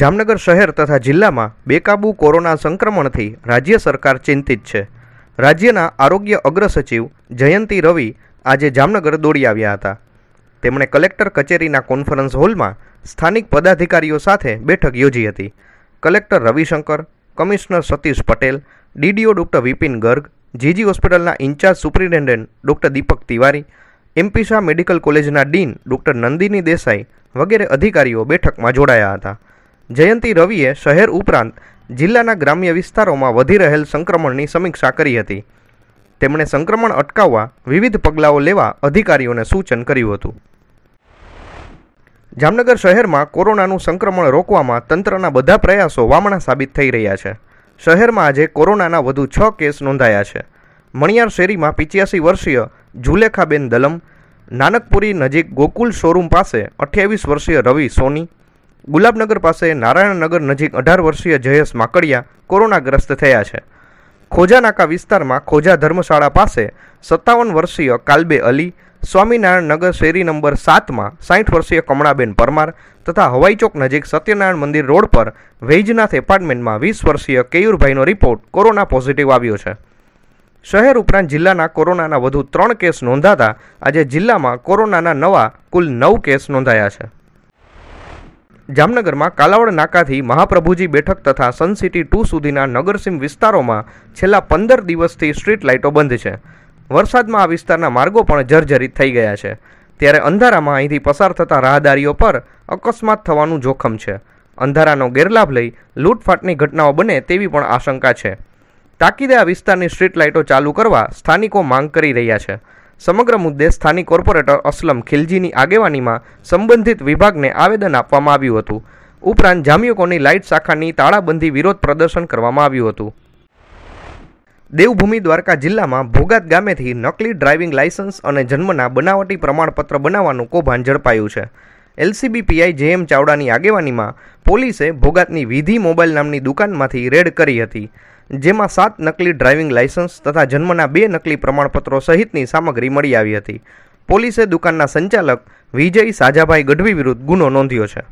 જામનગર શહેર તથા જિલ્લામાં બેકાબુ કોરોના સંક્રમણથી રાજ્ય સરકાર ચિંતિત છે રાજ્યના આરોગ્ય અગ્ર સચિવ જયંતિ રવિ આજે જામનગર દોડી આવ્યા હતા તેમણે કલેક્ટર કચેરીના કોન્ફરન્સ હોલમાં સ્થાનિક પદાધિકારીઓ સાથે બેઠક યોજી હતી collector Ravishankar commissioner Satish Patel DDO doctor Vipin Garg GG હોસ્પિટલના incharge superintendent doctor Deepak Tiwari MP medical કોલેજના ડીન ડૉક્ટર નંદિની દેસાઈ વગેરે અધિકારીઓ બેઠકમાં જોડાયા હતા જયંતિ રવિએ શહેર ઉપરાંત જિલ્લાના ગ્રામ્ય વિસ્તારોમાં વધી રહેલ સંક્રમણની સમીક્ષા કરી હતી તેમણે સંક્રમણ અટકાવવા વિવિધ પગલાંઓ લેવા અધિકારીઓને સૂચન કર્યું હતું જામનગર શહેરમાં કોરોનાનું સંક્રમણ રોકવામાં તંત્રના બધા પ્રયાસો વામણા સાબિત થઈ રહ્યા છે શહેરમાં આજે કોરોનાના વધુ છ કેસ નોંધાયા છે મણિયાર શેરીમાં પિચ્યાસી વર્ષીય જુલેખાબેન દલમ નાનકપુરી નજીક ગોકુલ શોરૂમ પાસે અઠ્યાવીસ વર્ષીય રવિ સોની ગુલાબનગર પાસે નારાયણનગર નજીક અઢાર વર્ષીય જયેશ માકડિયા કોરોનાગ્રસ્ત થયા છે ખોજાનાકા વિસ્તારમાં ખોજા ધર્મશાળા પાસે સત્તાવન વર્ષીય કાલબે અલી સ્વામિનારાયણનગર શેરી નંબર સાતમાં સાઠ વર્ષીય કમળાબેન પરમાર તથા હવાઈચોક નજીક સત્યનારાયણ મંદિર રોડ પર વૈજનાથ એપાર્ટમેન્ટમાં વીસ વર્ષીય કેયુરભાઈનો રિપોર્ટ કોરોના પોઝિટિવ આવ્યો છે શહેર ઉપરાંત જિલ્લાના કોરોનાના વધુ ત્રણ કેસ નોંધાતા આજે જિલ્લામાં કોરોનાના નવા કુલ નવ કેસ નોંધાયા છે જામનગરમાં કાલાવડ નાકાથી મહાપ્રભુજી બેઠક તથા સન સિટી ટુ સુધીના નગરસીમ વિસ્તારોમાં છેલ્લા પંદર દિવસથી સ્ટ્રીટ લાઇટો બંધ છે વરસાદમાં આ વિસ્તારના માર્ગો પણ જર્જરિત થઈ ગયા છે ત્યારે અંધારામાં અહીંથી પસાર થતા રાહદારીઓ પર અકસ્માત થવાનું જોખમ છે અંધારાનો ગેરલાભ લઈ લૂંટફાટની ઘટનાઓ બને તેવી પણ આશંકા છે તાકીદે આ વિસ્તારની સ્ટ્રીટ લાઇટો ચાલુ કરવા સ્થાનિકો માંગ કરી રહ્યા છે સમગ્ર મુદ્દે સ્થાનિક કોર્પોરેટર અસલમ ખિલજીની આગેવાનીમાં સંબંધિત વિભાગને આવેદન આપવામાં આવ્યું હતું ઉપરાંત જામ્યુકોની લાઇટ શાખાની તાળાબંધી વિરોધ પ્રદર્શન કરવામાં આવ્યું હતું દેવભૂમિ દ્વારકા જિલ્લામાં ભોગાત ગામેથી નકલી ડ્રાઇવિંગ લાઇસન્સ અને જન્મના બનાવટી પ્રમાણપત્ર બનાવવાનું કૌભાંડ ઝડપાયું છે એલસીબી પીઆઈ જેએમ ચાવડાની આગેવાનીમાં પોલીસે ભોગાતની વિધિ મોબાઈલ નામની દુકાનમાંથી રેડ કરી હતી જેમાં સાત નકલી ડ્રાઇવિંગ લાયસન્સ તથા જન્મના બે નકલી પ્રમાણપત્રો સહિતની સામગ્રી મળી આવી હતી પોલીસે દુકાનના સંચાલક વિજય સાજાભાઈ ગઢવી વિરુદ્ધ ગુનો નોંધ્યો છે